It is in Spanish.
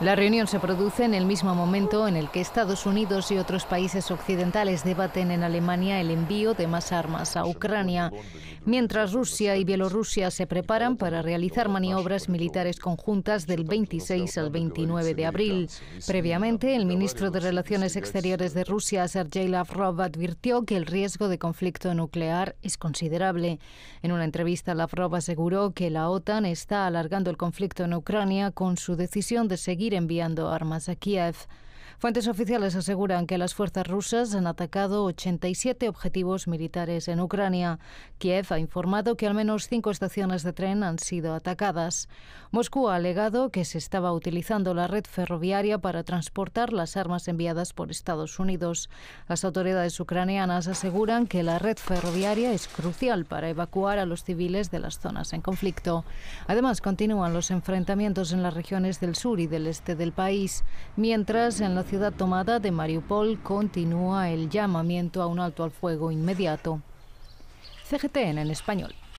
La reunión se produce en el mismo momento en el que Estados Unidos y otros países occidentales debaten en Alemania el envío de más armas a Ucrania, mientras Rusia y Bielorrusia se preparan para realizar maniobras militares conjuntas del 26 al 29 de abril. Previamente, el ministro de Relaciones Exteriores de Rusia, Sergei Lavrov, advirtió que el riesgo de conflicto nuclear es considerable. En una entrevista, Lavrov aseguró que la OTAN está alargando el conflicto en Ucrania con su decisión de seguir enviando armas a Kiev Fuentes oficiales aseguran que las fuerzas rusas han atacado 87 objetivos militares en Ucrania. Kiev ha informado que al menos cinco estaciones de tren han sido atacadas. Moscú ha alegado que se estaba utilizando la red ferroviaria para transportar las armas enviadas por Estados Unidos. Las autoridades ucranianas aseguran que la red ferroviaria es crucial para evacuar a los civiles de las zonas en conflicto. Además, continúan los enfrentamientos en las regiones del sur y del este del país, mientras en la ciudad tomada de Mariupol continúa el llamamiento a un alto al fuego inmediato. CGTN en español.